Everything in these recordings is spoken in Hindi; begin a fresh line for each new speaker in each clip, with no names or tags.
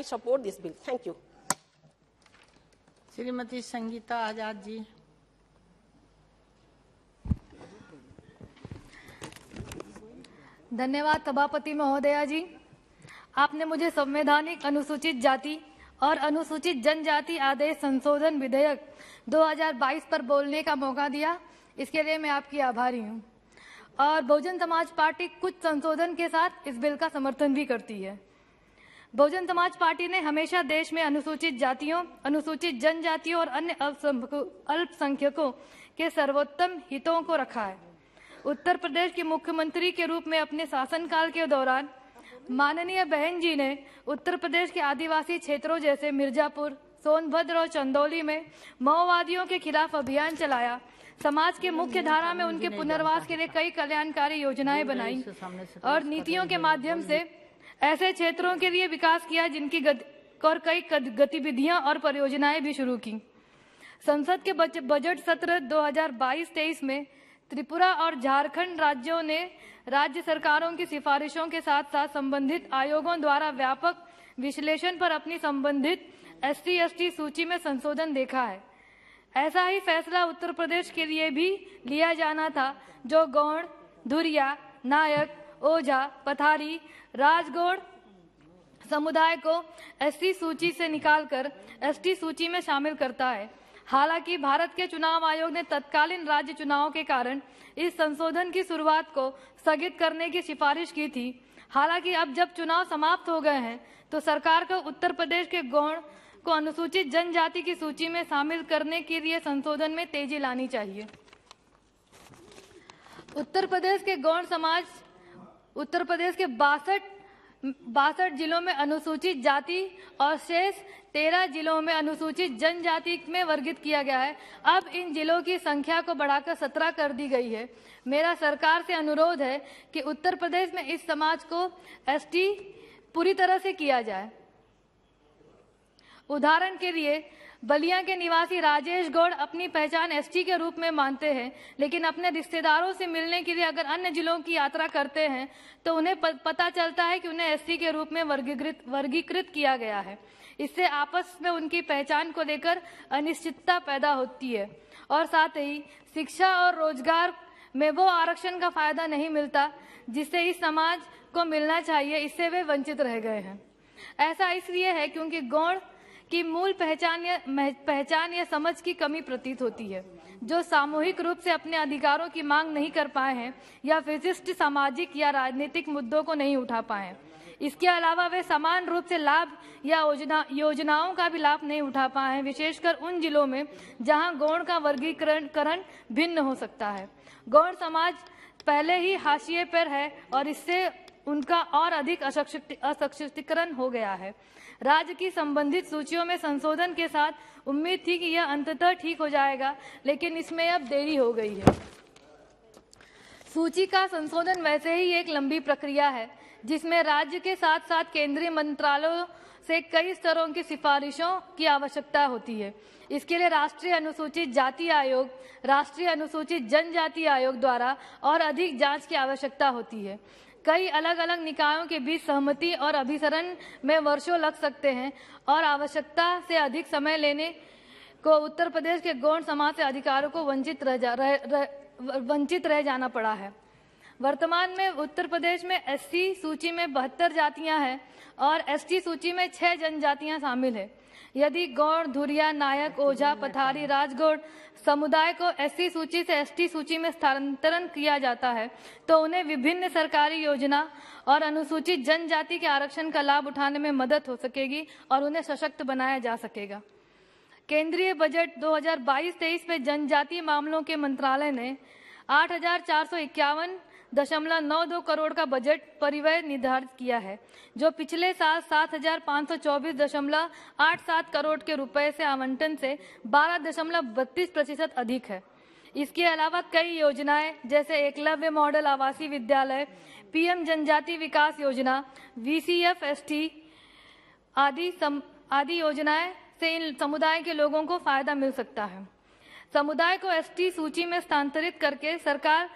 I support this bill. Thank you. Shrimati Sangeeta आजाद जी धन्यवाद सभापति महोदया जी आपने मुझे संवैधानिक अनुसूचित जाति और अनुसूचित जनजाति आदेश संशोधन विधेयक 2022 पर बोलने का मौका दिया इसके लिए मैं आपकी आभारी हूँ और बहुजन समाज पार्टी कुछ संशोधन के साथ इस बिल का समर्थन भी करती है बहुजन समाज पार्टी ने हमेशा देश में अनुसूचित जातियों अनुसूचित जनजातियों और अन्य अल्पसंख्यकों के सर्वोत्तम हितों को रखा है उत्तर प्रदेश के मुख्यमंत्री के रूप में अपने शासनकाल के दौरान माननीय बहन जी ने उत्तर प्रदेश के आदिवासी क्षेत्रों जैसे मिर्जापुर सोनभद्र और चंदौली में माओवादियों के खिलाफ अभियान चलाया समाज के मुख्य धारा में उनके पुनर्वास के लिए कई कल्याणकारी योजनाएं बनाई और नीतियों के माध्यम से ऐसे क्षेत्रों के लिए विकास किया जिनकी गति और कई गतिविधियां और परियोजनाएं भी शुरू की संसद के बजट सत्र 2022-23 में त्रिपुरा और झारखंड राज्यों ने राज्य सरकारों की सिफारिशों के साथ साथ संबंधित आयोगों द्वारा व्यापक विश्लेषण पर अपनी संबंधित एस टी सूची में संशोधन देखा है ऐसा ही फैसला उत्तर प्रदेश के लिए भी लिया जाना था जो गौड़ धुरिया नायक ओझा पथारी राजगौड़ समुदाय को एसटी सूची से निकालकर एसटी सूची में शामिल करता है हालांकि भारत के चुनाव आयोग ने तत्कालीन राज्य चुनाव के कारण इस संशोधन की शुरुआत को स्थगित करने की सिफारिश की थी हालांकि अब जब चुनाव समाप्त हो गए हैं तो सरकार को उत्तर प्रदेश के गौण को अनुसूचित जनजाति की सूची में शामिल करने के लिए संशोधन में तेजी लानी चाहिए उत्तर प्रदेश के गौण समाज उत्तर प्रदेश के बासठ बासठ जिलों में अनुसूचित जाति और शेष तेरह जिलों में अनुसूचित जनजाति में वर्गित किया गया है अब इन जिलों की संख्या को बढ़ाकर सत्रह कर दी गई है मेरा सरकार से अनुरोध है कि उत्तर प्रदेश में इस समाज को एसटी पूरी तरह से किया जाए उदाहरण के लिए बलिया के निवासी राजेश गौड़ अपनी पहचान एसटी के रूप में मानते हैं लेकिन अपने रिश्तेदारों से मिलने के लिए अगर अन्य जिलों की यात्रा करते हैं तो उन्हें पता चलता है कि उन्हें एसटी के रूप में वर्गीकृत वर्गीकृत किया गया है इससे आपस में उनकी पहचान को लेकर अनिश्चितता पैदा होती है और साथ ही शिक्षा और रोजगार में वो आरक्षण का फायदा नहीं मिलता जिससे इस समाज को मिलना चाहिए इससे वे वंचित रह गए हैं ऐसा इसलिए है क्योंकि गौड़ की मूल पहचान या पहचान या समझ की कमी प्रतीत होती है जो सामूहिक रूप से अपने अधिकारों की मांग नहीं कर पाए हैं या विशिष्ट सामाजिक या राजनीतिक मुद्दों को नहीं उठा पाए इसके अलावा वे समान रूप से लाभ या योजना योजनाओं का भी लाभ नहीं उठा पाए हैं विशेषकर उन जिलों में जहां गौण का वर्गीकरण करण भिन्न हो सकता है गौण समाज पहले ही हाशिए पर है और इससे उनका और अधिक असक्षरण हो गया है राज्य की संबंधित सूचियों में संशोधन के साथ उम्मीद थी कि यह अंततः ठीक हो जाएगा लेकिन इसमें अब देरी हो गई है सूची का संशोधन वैसे ही एक लंबी प्रक्रिया है जिसमें राज्य के साथ साथ केंद्रीय मंत्रालयों से कई स्तरों की सिफारिशों की आवश्यकता होती है इसके लिए राष्ट्रीय अनुसूचित जाति आयोग राष्ट्रीय अनुसूचित जनजाति आयोग द्वारा और अधिक जांच की आवश्यकता होती है कई अलग अलग निकायों के बीच सहमति और अभिसरण में वर्षों लग सकते हैं और आवश्यकता से अधिक समय लेने को उत्तर प्रदेश के गौण समाज से अधिकारों को वंचित रह जा रह, रह, वंचित रह जाना पड़ा है वर्तमान में उत्तर प्रदेश में एससी सूची में बहत्तर जातियां हैं और एसटी सूची में छह जनजातियां शामिल हैं यदि गौड़ धुरिया नायक ओझा पथारी राजगौड़ समुदाय को एससी सूची से एसटी सूची में स्थानांतरण किया जाता है तो उन्हें विभिन्न सरकारी योजना और अनुसूचित जनजाति के आरक्षण का लाभ उठाने में मदद हो सकेगी और उन्हें सशक्त बनाया जा सकेगा केंद्रीय बजट 2022-23 में जनजातीय मामलों के मंत्रालय ने आठ दशमलव नौ दो करोड़ का बजट परिवय निर्धारित किया है जो पिछले साल सात हजार पाँच सौ चौबीस दशमलव आठ सात करोड़ के रुपए से आवंटन से बारह दशमलव बत्तीस प्रतिशत अधिक है इसके अलावा कई योजनाएं जैसे एकलव्य मॉडल आवासीय विद्यालय पीएम जनजाति विकास योजना वीसीएफ आदि सम, आदि योजनाएं से इन समुदाय के लोगों को फायदा मिल सकता है समुदाय को एसटी सूची में स्थानांतरित करके सरकार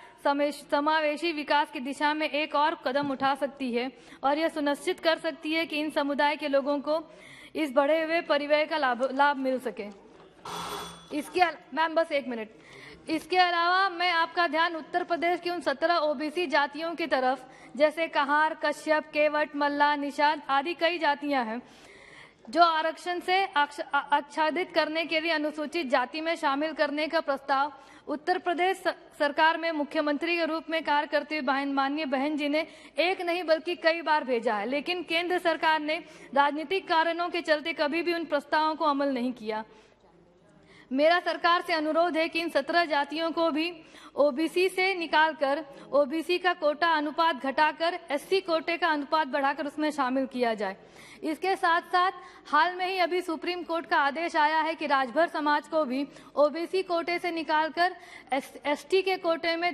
समावेशी विकास की दिशा में एक और कदम उठा सकती है और यह सुनिश्चित कर सकती है कि इन समुदाय के लोगों को इस बढ़े हुए परिवय का लाभ लाभ मिल सके इसके मैम बस एक मिनट इसके अलावा मैं आपका ध्यान उत्तर प्रदेश की उन सत्रह ओबीसी जातियों की तरफ जैसे कहार कश्यप केवट मल्ला निषाद आदि कई जातियां हैं जो आरक्षण से आच्छादित करने के लिए अनुसूचित जाति में शामिल करने का प्रस्ताव उत्तर प्रदेश सरकार में मुख्यमंत्री के रूप में कार्य करती हुई माननीय बहन जी ने एक नहीं बल्कि कई बार भेजा है लेकिन केंद्र सरकार ने राजनीतिक कारणों के चलते कभी भी उन प्रस्तावों को अमल नहीं किया मेरा सरकार से अनुरोध है कि इन सत्रह जातियों को भी ओबीसी से निकालकर ओबीसी का कोटा अनुपात घटाकर एससी कोटे का अनुपात बढ़ाकर उसमें शामिल किया जाए इसके साथ साथ हाल में ही अभी सुप्रीम कोर्ट का आदेश आया है कि राजभर समाज को भी ओबीसी कोटे से निकालकर एसटी के कोटे में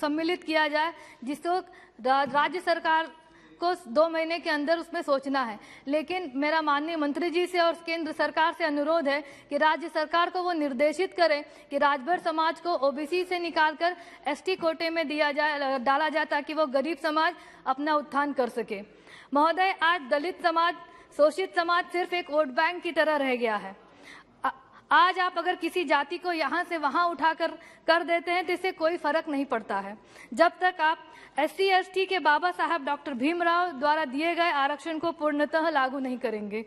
सम्मिलित किया जाए जिसको राज्य सरकार को दो महीने के अंदर उसमें सोचना है लेकिन मेरा माननीय मंत्री जी से और केंद्र सरकार से अनुरोध है कि राज्य सरकार को वो निर्देशित करें कि राजभर समाज को ओबीसी से निकालकर एसटी कोटे में दिया जाए डाला जाए ताकि वो गरीब समाज अपना उत्थान कर सके महोदय आज दलित समाज शोषित समाज सिर्फ एक वोट बैंक की तरह रह गया है आज आप अगर किसी जाति को यहाँ से वहाँ उठाकर कर देते हैं तो इससे कोई फर्क नहीं पड़ता है जब तक आप एस सी के बाबा साहब डॉक्टर भीमराव द्वारा दिए गए आरक्षण को पूर्णतः लागू नहीं करेंगे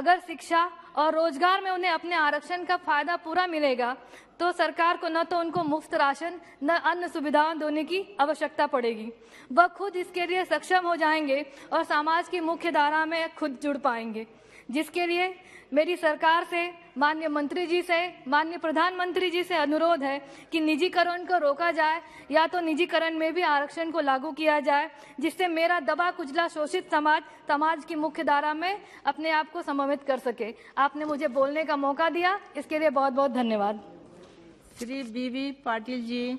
अगर शिक्षा और रोजगार में उन्हें अपने आरक्षण का फायदा पूरा मिलेगा तो सरकार को न तो उनको मुफ्त राशन न अन्य सुविधाएं देने की आवश्यकता पड़ेगी वह खुद इसके लिए सक्षम हो जाएंगे और समाज की मुख्य धारा में खुद जुड़ पाएंगे जिसके लिए मेरी सरकार से माननीय मंत्री जी से माननीय प्रधानमंत्री जी से अनुरोध है कि निजीकरण को रोका जाए या तो निजीकरण में भी आरक्षण को लागू किया जाए जिससे मेरा दबा कुचला शोषित समाज समाज की मुख्य धारा में अपने आप को समवित कर सके आपने मुझे बोलने का मौका दिया इसके लिए बहुत बहुत धन्यवाद श्री बी वी पाटिल जी